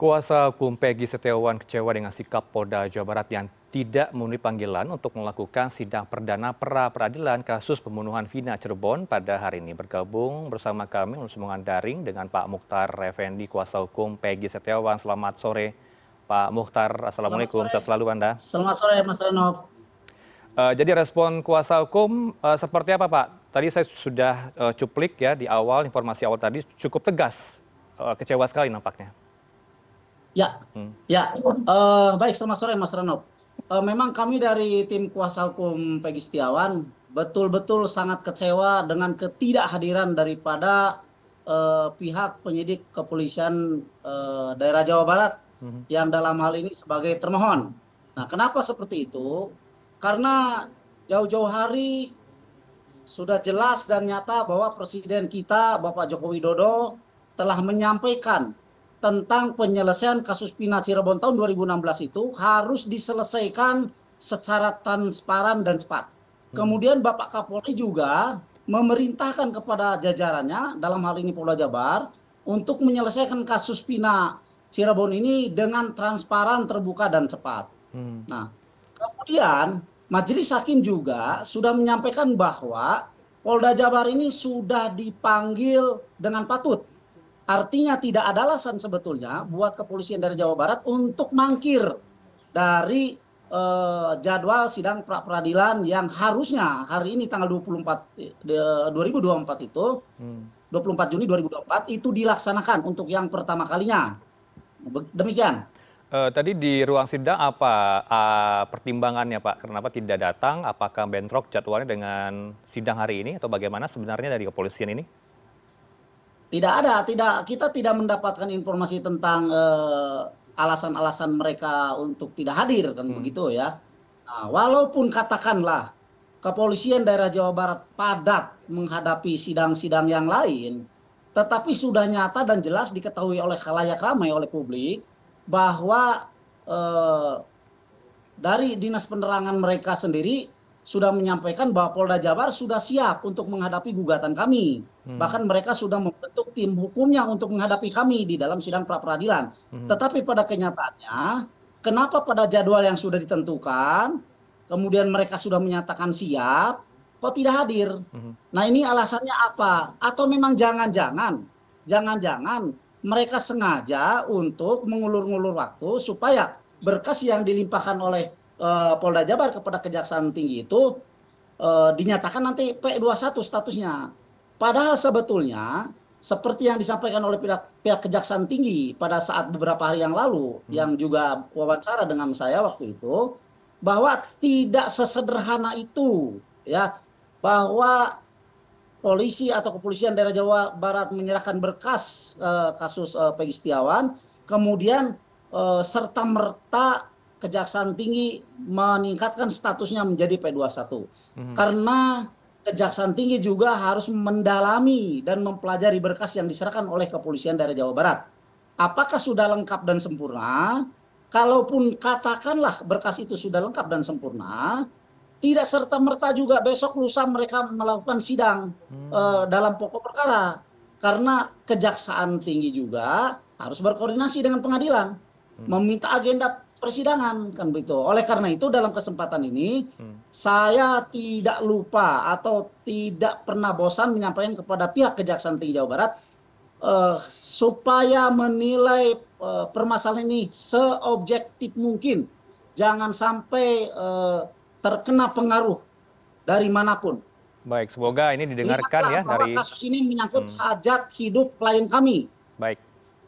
Kuasa hukum Peggy Setiawan kecewa dengan sikap Polda Jawa Barat yang tidak memenuhi panggilan untuk melakukan sidang perdana pra peradilan kasus pembunuhan Vina Cirebon pada hari ini. Bergabung bersama kami melalui sambungan daring dengan Pak Mukhtar Revendi kuasa hukum Peggy Setiawan. Selamat sore, Pak Mukhtar. Assalamualaikum. Sehat selalu Anda. Selamat sore, Mas Renov. Uh, jadi respon kuasa hukum uh, seperti apa, Pak? Tadi saya sudah uh, cuplik ya di awal informasi awal tadi cukup tegas, uh, kecewa sekali nampaknya. Ya, hmm. ya. Uh, baik, selamat sore Mas Renov. Uh, eh, memang kami dari tim kuasa hukum Pegi Setiawan betul-betul sangat kecewa dengan ketidakhadiran daripada uh, pihak penyidik kepolisian uh, daerah Jawa Barat hmm. yang dalam hal ini sebagai termohon. Nah, kenapa seperti itu? Karena jauh-jauh hari sudah jelas dan nyata bahwa Presiden kita Bapak Joko Widodo telah menyampaikan tentang penyelesaian kasus Pina Cirebon tahun 2016 itu harus diselesaikan secara transparan dan cepat. Hmm. Kemudian Bapak Kapolri juga memerintahkan kepada jajarannya dalam hal ini Polda Jabar untuk menyelesaikan kasus Pina Cirebon ini dengan transparan, terbuka dan cepat. Hmm. Nah, kemudian Majelis Hakim juga sudah menyampaikan bahwa Polda Jabar ini sudah dipanggil dengan patut Artinya tidak ada alasan sebetulnya buat kepolisian dari Jawa Barat untuk mangkir dari eh, jadwal sidang pra peradilan yang harusnya hari ini tanggal 24 de, 2024 itu hmm. 24 Juni 2024 itu dilaksanakan untuk yang pertama kalinya. Demikian. uh, tadi di ruang sidang apa uh, pertimbangannya Pak? Kenapa tidak datang? Apakah bentrok jadwalnya dengan sidang hari ini atau bagaimana sebenarnya dari kepolisian ini? tidak ada tidak kita tidak mendapatkan informasi tentang eh, alasan-alasan mereka untuk tidak hadir kan hmm. begitu ya nah, walaupun katakanlah kepolisian daerah Jawa Barat padat menghadapi sidang-sidang yang lain tetapi sudah nyata dan jelas diketahui oleh khalayak ramai oleh publik bahwa eh, dari dinas penerangan mereka sendiri sudah menyampaikan bahwa Polda Jabar sudah siap untuk menghadapi gugatan kami. Hmm. bahkan mereka sudah membentuk tim hukumnya untuk menghadapi kami di dalam sidang pra peradilan hmm. tetapi pada kenyataannya kenapa pada jadwal yang sudah ditentukan kemudian mereka sudah menyatakan siap kok tidak hadir hmm. nah ini alasannya apa atau memang jangan-jangan jangan-jangan mereka sengaja untuk mengulur ulur waktu supaya berkas yang dilimpahkan oleh uh, Polda Jabar kepada Kejaksaan Tinggi itu eh, dinyatakan nanti P21 statusnya. Padahal sebetulnya seperti yang disampaikan oleh pihak, pihak kejaksaan tinggi pada saat beberapa hari yang lalu hmm. yang juga wawancara dengan saya waktu itu bahwa tidak sesederhana itu ya bahwa polisi atau kepolisian daerah Jawa Barat menyerahkan berkas eh, kasus eh, Pegi Setiawan kemudian eh, serta merta kejaksaan tinggi meningkatkan statusnya menjadi P21 hmm. karena Kejaksaan Tinggi juga harus mendalami dan mempelajari berkas yang diserahkan oleh kepolisian daerah Jawa Barat. Apakah sudah lengkap dan sempurna? Kalaupun katakanlah berkas itu sudah lengkap dan sempurna, tidak serta merta juga besok lusa mereka melakukan sidang hmm. uh, dalam pokok perkara karena kejaksaan tinggi juga harus berkoordinasi dengan pengadilan, hmm. meminta agenda persidangan kan begitu. Oleh karena itu dalam kesempatan ini hmm. saya tidak lupa atau tidak pernah bosan menyampaikan kepada pihak Kejaksaan Tinggi Jawa Barat uh, supaya menilai uh, permasalahan ini seobjektif mungkin. Jangan sampai uh, terkena pengaruh dari manapun. Baik, semoga ini didengarkan ya dari kasus ini menyangkut hmm. hajat hidup klien kami. Baik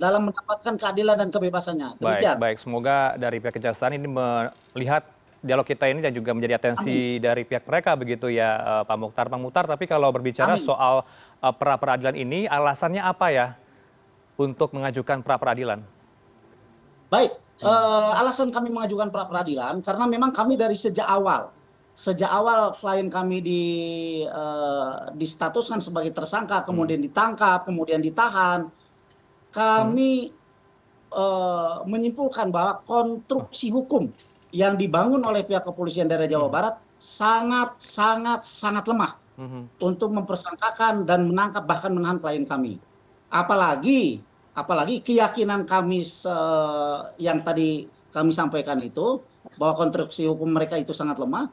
dalam mendapatkan keadilan dan kebebasannya. Baik, baik. Semoga dari pihak kejaksaan ini melihat dialog kita ini dan juga menjadi atensi Amin. dari pihak mereka begitu ya eh, Pak Mukhtar. Pak Mukhtar, tapi kalau berbicara Amin. soal eh, pra peradilan ini, alasannya apa ya untuk mengajukan pra peradilan? Baik, uh, alasan kami mengajukan pra peradilan karena memang kami dari sejak awal sejak awal klien kami di uh, distatuskan sebagai tersangka, kemudian hmm. ditangkap, kemudian ditahan, kami eh, menyimpulkan bahwa konstruksi hukum yang dibangun oleh pihak kepolisian daerah jawa hmm. barat sangat sangat sangat lemah hmm. untuk mempersangkakan dan menangkap bahkan menahan klien kami apalagi apalagi keyakinan kami yang tadi kami sampaikan itu bahwa konstruksi hukum mereka itu sangat lemah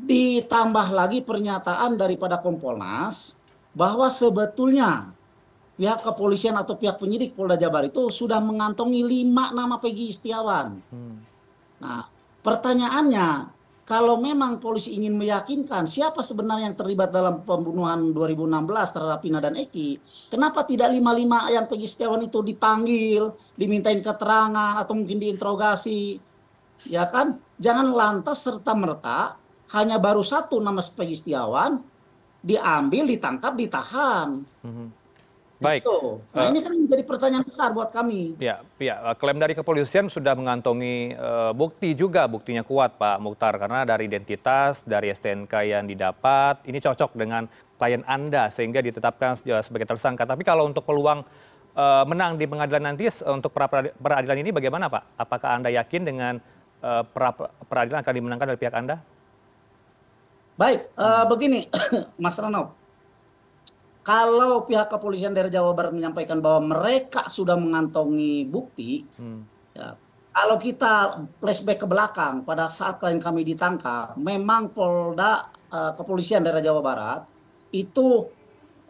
ditambah lagi pernyataan daripada Kompolnas bahwa sebetulnya pihak kepolisian atau pihak penyidik Polda Jabar itu sudah mengantongi lima nama Peggy Istiawan. Hmm. Nah, pertanyaannya, kalau memang polisi ingin meyakinkan siapa sebenarnya yang terlibat dalam pembunuhan 2016 terhadap Pina dan Eki, kenapa tidak lima-lima yang Peggy Istiawan itu dipanggil, dimintain keterangan, atau mungkin diinterogasi? Ya kan? Jangan lantas serta-merta hanya baru satu nama Peggy Istiawan diambil, ditangkap, ditahan. -hmm. Baik, gitu. nah eh, ini kan menjadi pertanyaan besar buat kami ya ya, eh, klaim dari kepolisian sudah mengantongi eh, bukti juga buktinya kuat pak mukhtar karena dari identitas dari stnk yang didapat ini cocok dengan klien anda sehingga ditetapkan sebagai tersangka tapi kalau untuk peluang menang di pengadilan nanti untuk pra peradilan ini bagaimana pak apakah anda yakin dengan peradilan akan dimenangkan dari pihak anda baik begini mas Rano kalau pihak kepolisian daerah Jawa Barat menyampaikan bahwa mereka sudah mengantongi bukti, hmm. ya, kalau kita flashback ke belakang pada saat klien kami ditangkap, memang Polda uh, kepolisian daerah Jawa Barat itu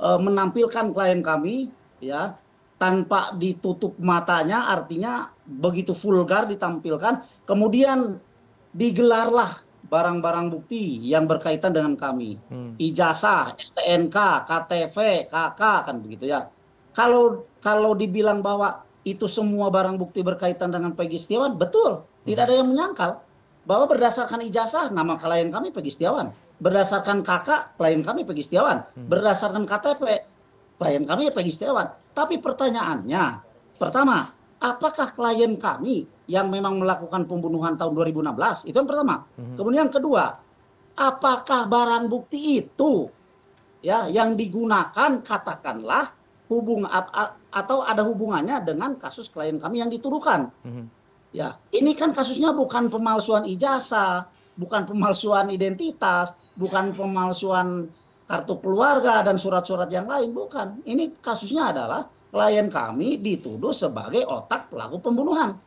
uh, menampilkan klien kami, ya tanpa ditutup matanya, artinya begitu vulgar ditampilkan, kemudian digelarlah barang-barang bukti yang berkaitan dengan kami. Hmm. Ijazah, STNK, KTV, KK kan begitu ya. Kalau kalau dibilang bahwa itu semua barang bukti berkaitan dengan pegi Setiawan, betul. Tidak hmm. ada yang menyangkal bahwa berdasarkan ijazah nama klien kami pegi Setiawan, berdasarkan KK klien kami pegi Setiawan, hmm. berdasarkan KTP klien kami pegi Setiawan. Tapi pertanyaannya, pertama, apakah klien kami yang memang melakukan pembunuhan tahun 2016 itu yang pertama mm-hmm. kemudian yang kedua apakah barang bukti itu ya yang digunakan katakanlah hubung atau ada hubungannya dengan kasus klien kami yang dituduhkan mm-hmm. ya ini kan kasusnya bukan pemalsuan ijazah bukan pemalsuan identitas bukan pemalsuan kartu keluarga dan surat-surat yang lain bukan ini kasusnya adalah klien kami dituduh sebagai otak pelaku pembunuhan.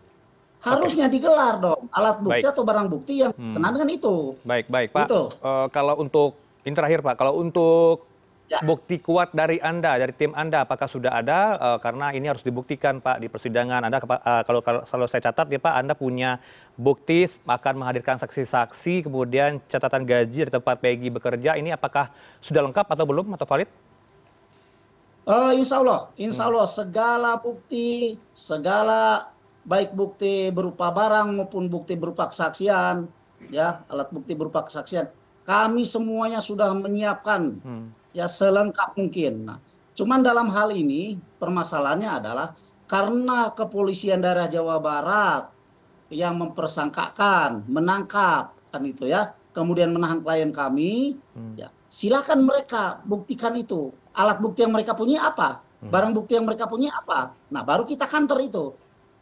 Harusnya okay. digelar dong alat bukti baik. atau barang bukti yang hmm. kena dengan itu. Baik, baik, Pak. Gitu. E, kalau untuk ini terakhir, Pak. Kalau untuk ya. bukti kuat dari Anda, dari tim Anda, apakah sudah ada? E, karena ini harus dibuktikan, Pak, di persidangan. Anda e, kalau, kalau kalau saya catat ya, Pak, Anda punya bukti akan menghadirkan saksi-saksi, kemudian catatan gaji dari tempat pegi bekerja. Ini apakah sudah lengkap atau belum atau valid? Uh, insya Allah, insya hmm. Allah segala bukti, segala baik bukti berupa barang maupun bukti berupa kesaksian, ya alat bukti berupa kesaksian, kami semuanya sudah menyiapkan hmm. ya selengkap mungkin. Nah, cuman dalam hal ini permasalahannya adalah karena kepolisian daerah Jawa Barat yang mempersangkakan, menangkap kan itu ya, kemudian menahan klien kami, hmm. ya silakan mereka buktikan itu alat bukti yang mereka punya apa hmm. barang bukti yang mereka punya apa nah baru kita kantor itu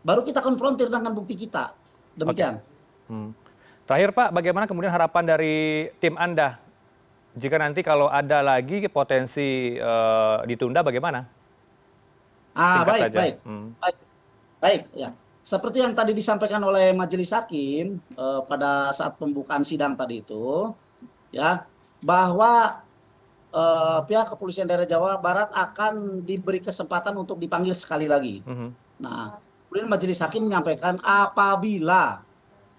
baru kita konfrontir dengan bukti kita demikian okay. Hmm. Terakhir Pak, bagaimana kemudian harapan dari tim Anda jika nanti kalau ada lagi potensi uh, ditunda bagaimana? Ah baik saja. baik hmm. baik baik ya. Seperti yang tadi disampaikan oleh Majelis Hakim uh, pada saat pembukaan sidang tadi itu, ya bahwa uh, pihak kepolisian daerah Jawa Barat akan diberi kesempatan untuk dipanggil sekali lagi. Mm -hmm. Nah, kemudian majelis hakim menyampaikan apabila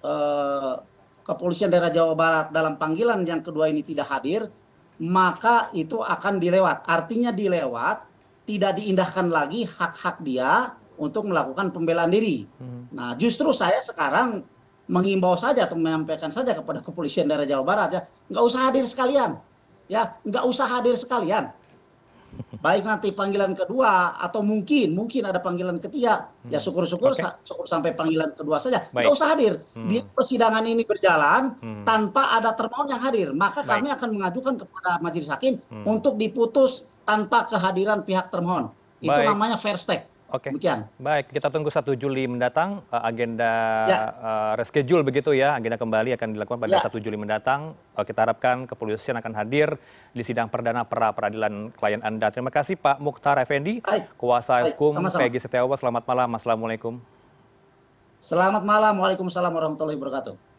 uh, kepolisian daerah Jawa Barat dalam panggilan yang kedua ini tidak hadir, maka itu akan dilewat. Artinya dilewat, tidak diindahkan lagi hak-hak dia untuk melakukan pembelaan diri. Hmm. Nah, justru saya sekarang mengimbau saja atau menyampaikan saja kepada kepolisian daerah Jawa Barat ya, nggak usah hadir sekalian ya nggak usah hadir sekalian. Baik nanti panggilan kedua atau mungkin mungkin ada panggilan ketiga, ya hmm. syukur-syukur okay. cukup sampai panggilan kedua saja. Baik. Nggak usah hadir. Hmm. Biar persidangan ini berjalan hmm. tanpa ada termohon yang hadir, maka Baik. kami akan mengajukan kepada majelis hakim hmm. untuk diputus tanpa kehadiran pihak termohon. Itu Baik. namanya fair stake oke baik kita tunggu satu juli mendatang eh, agenda ya. eh, reschedule begitu ya agenda kembali akan dilakukan pada ya. satu juli mendatang eh, kita harapkan kepolisian akan hadir di sidang perdana pra peradilan klien anda terima kasih pak mukhtar effendi kuasa hukum PG setiawan selamat malam assalamualaikum selamat malam waalaikumsalam warahmatullahi wabarakatuh